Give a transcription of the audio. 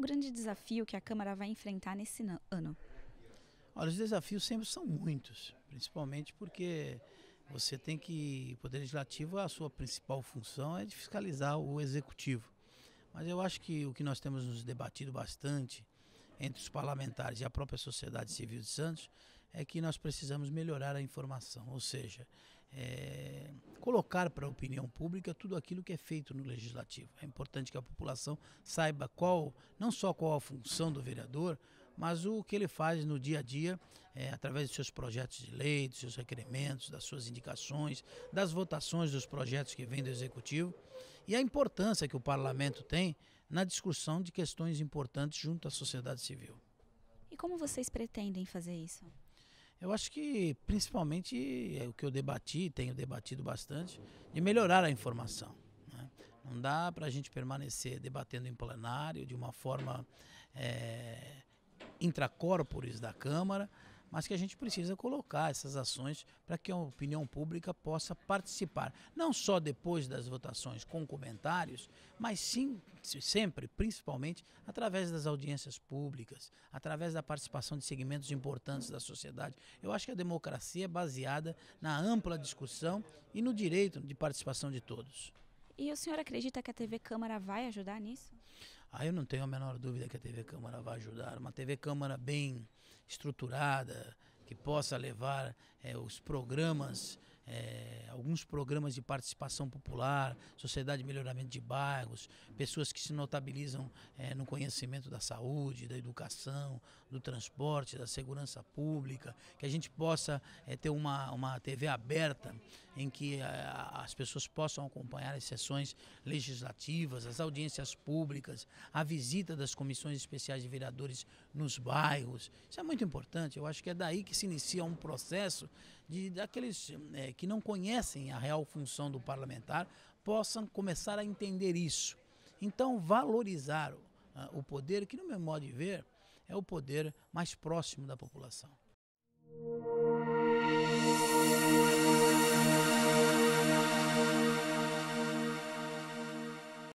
o grande desafio que a Câmara vai enfrentar nesse ano? Olha, os desafios sempre são muitos, principalmente porque você tem que. O Poder Legislativo, a sua principal função é de fiscalizar o Executivo. Mas eu acho que o que nós temos nos debatido bastante entre os parlamentares e a própria sociedade civil de Santos é que nós precisamos melhorar a informação, ou seja, é, colocar para a opinião pública tudo aquilo que é feito no legislativo. É importante que a população saiba qual, não só qual a função do vereador, mas o que ele faz no dia a dia, é, através dos seus projetos de lei, dos seus requerimentos, das suas indicações, das votações dos projetos que vêm do Executivo, e a importância que o parlamento tem na discussão de questões importantes junto à sociedade civil. E como vocês pretendem fazer isso? Eu acho que principalmente é o que eu debati, tenho debatido bastante, de melhorar a informação. Né? Não dá para a gente permanecer debatendo em plenário de uma forma é, eh, intracorpores da Câmara, mas que a gente precisa colocar essas ações para que a opinião pública possa participar, não só depois das votações com comentários, mas sim sempre, principalmente através das audiências públicas, através da participação de segmentos importantes da sociedade. Eu acho que a democracia é baseada na ampla discussão e no direito de participação de todos. E o senhor acredita que a TV Câmara vai ajudar nisso? Aí ah, eu não tenho a menor dúvida que a TV Câmara vai ajudar. Uma TV Câmara bem estruturada, que possa levar é, os programas, é, alguns programas de participação popular, sociedade de melhoramento de bairros, pessoas que se notabilizam é, no conhecimento da saúde, da educação, do transporte, da segurança pública, que a gente possa ter uma, uma TV aberta em que eh, as pessoas possam acompanhar as sessões legislativas, as audiências públicas, a visita das comissões especiais de vereadores nos bairros. Isso é muito importante. Eu acho que é daí que se inicia um processo de daqueles é, que não conhecem a real função do parlamentar possam começar a entender isso. Então, valorizar uh, o poder, que no meu modo de ver, é o poder mais próximo da população.